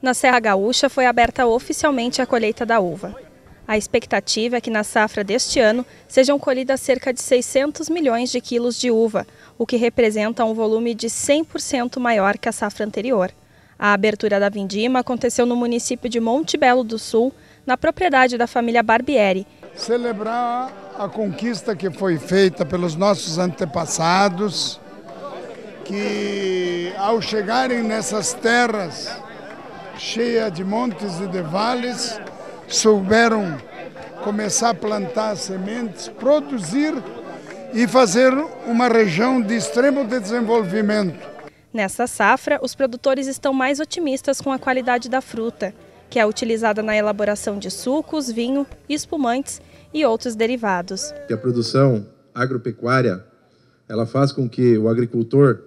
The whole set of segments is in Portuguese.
Na Serra Gaúcha foi aberta oficialmente a colheita da uva. A expectativa é que na safra deste ano sejam colhidas cerca de 600 milhões de quilos de uva, o que representa um volume de 100% maior que a safra anterior. A abertura da vindima aconteceu no município de Monte Belo do Sul, na propriedade da família Barbieri. Celebrar a conquista que foi feita pelos nossos antepassados, que ao chegarem nessas terras cheias de montes e de vales, souberam começar a plantar sementes, produzir e fazer uma região de extremo desenvolvimento. Nessa safra, os produtores estão mais otimistas com a qualidade da fruta, que é utilizada na elaboração de sucos, vinho, espumantes e outros derivados. A produção agropecuária ela faz com que o agricultor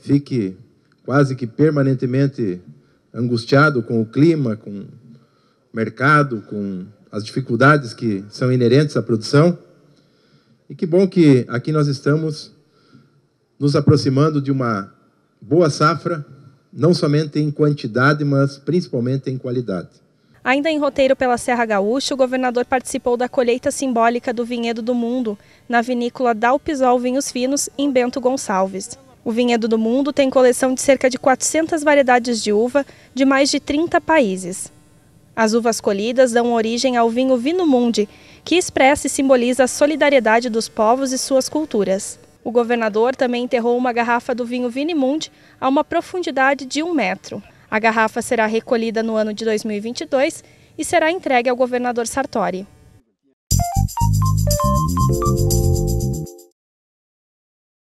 fique quase que permanentemente angustiado com o clima, com o mercado, com as dificuldades que são inerentes à produção. E que bom que aqui nós estamos nos aproximando de uma boa safra, não somente em quantidade, mas principalmente em qualidade. Ainda em roteiro pela Serra Gaúcha, o governador participou da colheita simbólica do Vinhedo do Mundo, na vinícola Dalpisol Vinhos Finos, em Bento Gonçalves. O Vinhedo do Mundo tem coleção de cerca de 400 variedades de uva de mais de 30 países. As uvas colhidas dão origem ao vinho Vino Mundi, que expressa e simboliza a solidariedade dos povos e suas culturas. O governador também enterrou uma garrafa do vinho Vinimund a uma profundidade de um metro. A garrafa será recolhida no ano de 2022 e será entregue ao governador Sartori.